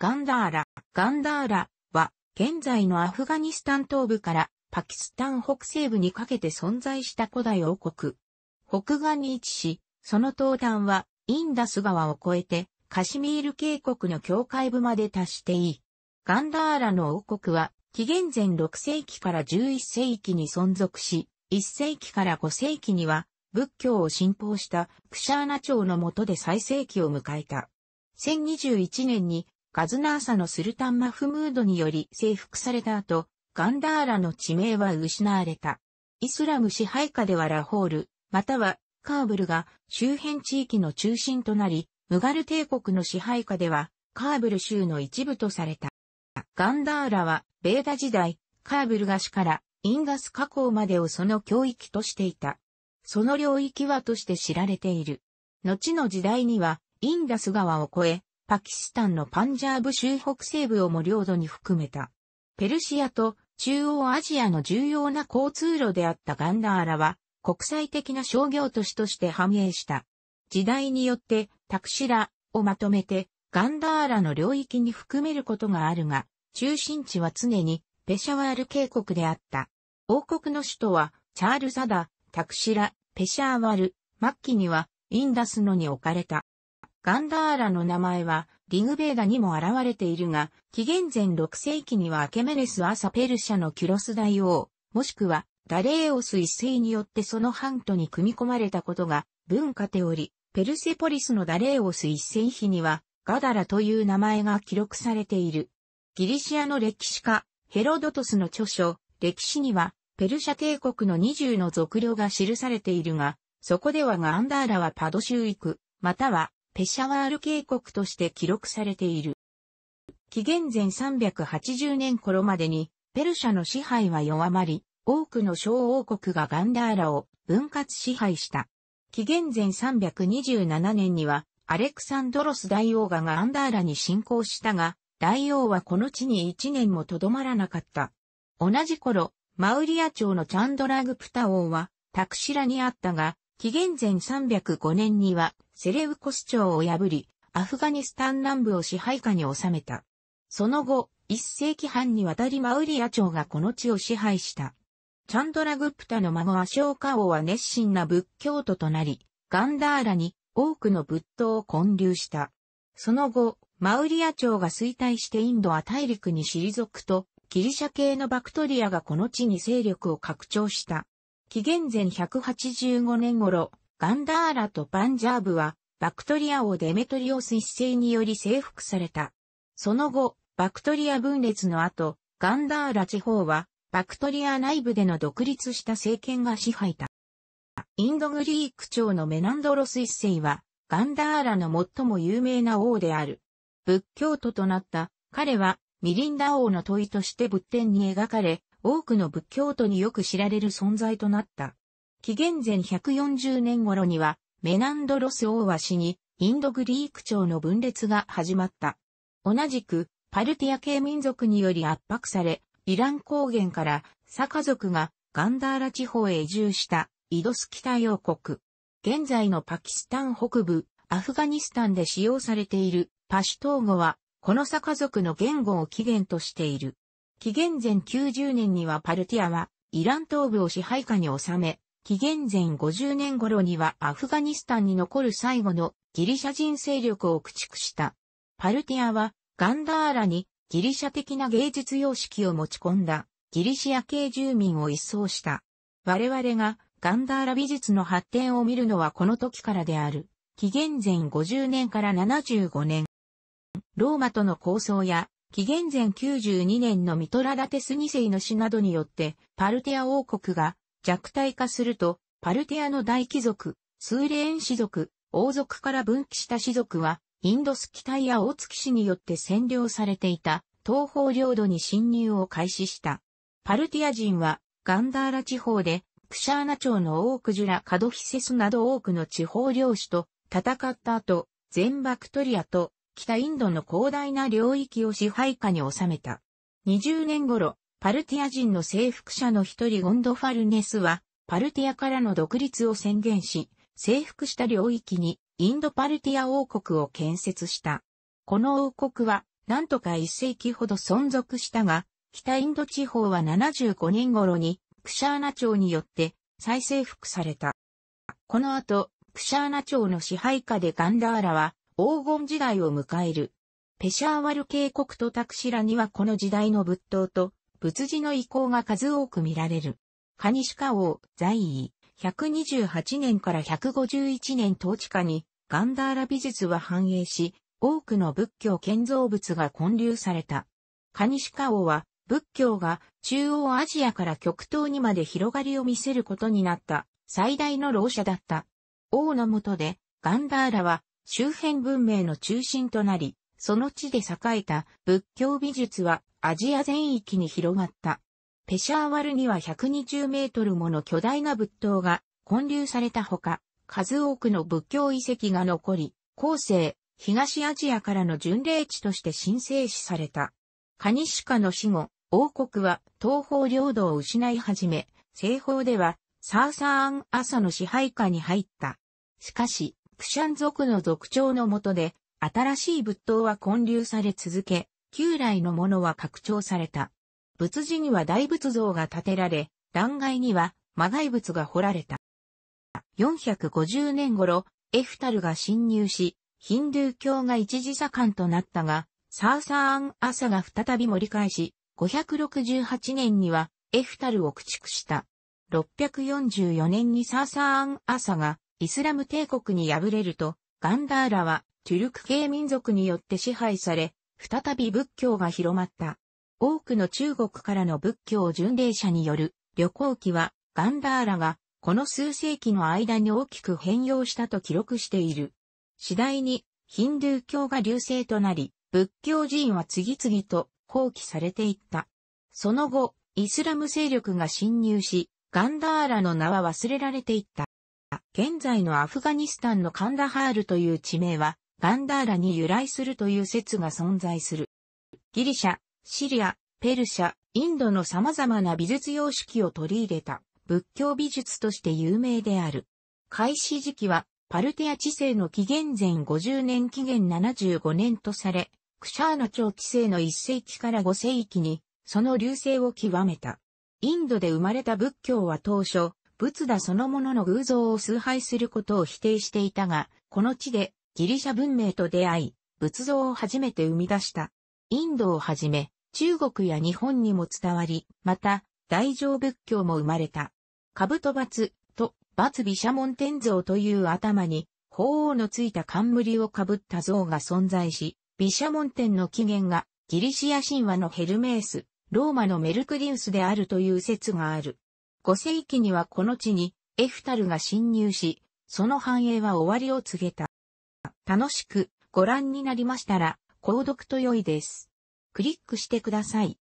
ガンダーラ。ガンダーラは、現在のアフガニスタン東部からパキスタン北西部にかけて存在した古代王国。北岸に位置し、その東端は、インダス川を越えて、カシミール渓谷の境界部まで達していい。ガンダーラの王国は、紀元前6世紀から11世紀に存続し、1世紀から5世紀には、仏教を信奉したクシャーナ朝の下で最盛期を迎えた。1021年にガズナーサのスルタンマフムードにより征服された後、ガンダーラの地名は失われた。イスラム支配下ではラホール、またはカーブルが周辺地域の中心となり、ムガル帝国の支配下ではカーブル州の一部とされた。ガンダーラはベーダ時代、カーブルが市からインガス河口までをその教域としていた。その領域はとして知られている。後の時代にはインダス川を越え、パキスタンのパンジャーブ州北西部をも領土に含めた。ペルシアと中央アジアの重要な交通路であったガンダーラは、国際的な商業都市として繁栄した。時代によって、タクシラをまとめて、ガンダーラの領域に含めることがあるが、中心地は常に、ペシャワール渓谷であった。王国の首都は、チャールザダ、タクシラ、ペシャワール、末期には、インダスのに置かれた。ガンダーラの名前はリグベーダにも現れているが、紀元前6世紀にはアケメネス朝ペルシャのキュロス大王、もしくはダレーオス一世によってその半島に組み込まれたことが文化ており、ペルセポリスのダレーオス一世碑にはガダラという名前が記録されている。ギリシアの歴史家、ヘロドトスの著書、歴史には、ペルシャ帝国の20の俗領が記されているが、そこではガンダーラはパド州く、またはペシャワール渓谷として記録されている。紀元前380年頃までに、ペルシャの支配は弱まり、多くの小王国がガンダーラを分割支配した。紀元前327年には、アレクサンドロス大王がガンダーラに侵攻したが、大王はこの地に1年もとどまらなかった。同じ頃、マウリア朝のチャンドラグプタ王は、タクシラにあったが、紀元前305年にはセレウコス朝を破り、アフガニスタン南部を支配下に収めた。その後、1世紀半にわたりマウリア朝がこの地を支配した。チャンドラグプタの孫アショーカ王は熱心な仏教徒となり、ガンダーラに多くの仏塔を建立した。その後、マウリア朝が衰退してインドは大陸に退くと、ギリシャ系のバクトリアがこの地に勢力を拡張した。紀元前185年頃、ガンダーラとパンジャーブは、バクトリア王デメトリオス一世により征服された。その後、バクトリア分裂の後、ガンダーラ地方は、バクトリア内部での独立した政権が支配だ。インドグリーク朝のメナンドロス一世は、ガンダーラの最も有名な王である。仏教徒となった、彼は、ミリンダ王の問いとして仏典に描かれ、多くの仏教徒によく知られる存在となった。紀元前140年頃には、メナンドロス王は死に、インドグリーク朝の分裂が始まった。同じく、パルティア系民族により圧迫され、イラン高原からサカ族がガンダーラ地方へ移住したイドスキ洋国。現在のパキスタン北部、アフガニスタンで使用されているパシュトー語は、このサカ族の言語を起源としている。紀元前90年にはパルティアはイラン東部を支配下に収め、紀元前50年頃にはアフガニスタンに残る最後のギリシャ人勢力を駆逐した。パルティアはガンダーラにギリシャ的な芸術様式を持ち込んだギリシア系住民を一掃した。我々がガンダーラ美術の発展を見るのはこの時からである。紀元前50年から75年。ローマとの構想や紀元前92年のミトラダテス2世の死などによって、パルテア王国が弱体化すると、パルテアの大貴族、スーレーン氏族、王族から分岐した氏族は、インドスタイア大月氏によって占領されていた東方領土に侵入を開始した。パルティア人はガンダーラ地方でクシャーナ町のオークジュラ・カドヒセスなど多くの地方領主と戦った後、全バクトリアと北インドの広大な領域を支配下に収めた。20年頃、パルティア人の征服者の一人ゴンドファルネスは、パルティアからの独立を宣言し、征服した領域にインドパルティア王国を建設した。この王国は、なんとか1世紀ほど存続したが、北インド地方は75年頃に、クシャーナ朝によって再征服された。この後、クシャーナ朝の支配下でガンダーラは、黄金時代を迎える。ペシャーワル渓谷とタクシラにはこの時代の仏塔と仏寺の遺構が数多く見られる。カニシカ王、在位、128年から151年統治下にガンダーラ美術は繁栄し、多くの仏教建造物が建立された。カニシカ王は仏教が中央アジアから極東にまで広がりを見せることになった最大の老者だった。王の下でガンダーラは周辺文明の中心となり、その地で栄えた仏教美術はアジア全域に広がった。ペシャーワルには120メートルもの巨大な仏塔が建立されたほか、数多くの仏教遺跡が残り、後世、東アジアからの巡礼地として神聖視された。カニシカの死後、王国は東方領土を失い始め、西方ではサーサーン朝の支配下に入った。しかし、クシャン族の族長の下で、新しい仏塔は建立され続け、旧来のものは拡張された。仏寺には大仏像が建てられ、断崖には魔害仏が掘られた。450年頃、エフタルが侵入し、ヒンドゥー教が一時盛んとなったが、サーサーンアサが再び盛り返し、568年にはエフタルを駆逐した。644年にサーサーンアサがイスラム帝国に敗れると、ガンダーラはトゥルク系民族によって支配され、再び仏教が広まった。多くの中国からの仏教巡礼者による旅行記はガンダーラがこの数世紀の間に大きく変容したと記録している。次第にヒンドゥー教が流星となり、仏教寺院は次々と放棄されていった。その後、イスラム勢力が侵入し、ガンダーラの名は忘れられていった。現在のアフガニスタンのカンダハールという地名は、ガンダーラに由来するという説が存在する。ギリシャ、シリア、ペルシャ、インドの様々な美術様式を取り入れた仏教美術として有名である。開始時期はパルテア治世の紀元前50年紀元75年とされ、クシャーナ朝治世の1世紀から5世紀にその流星を極めた。インドで生まれた仏教は当初、仏陀そのものの偶像を崇拝することを否定していたが、この地でギリシャ文明と出会い、仏像を初めて生み出した。インドをはじめ、中国や日本にも伝わり、また、大乗仏教も生まれた。カブトバツと、バツビシャモン天像という頭に、鳳凰のついた冠をかぶった像が存在し、ビシャモン天の起源がギリシア神話のヘルメース、ローマのメルクリウスであるという説がある。五世紀にはこの地にエフタルが侵入し、その繁栄は終わりを告げた。楽しくご覧になりましたら、購読と良いです。クリックしてください。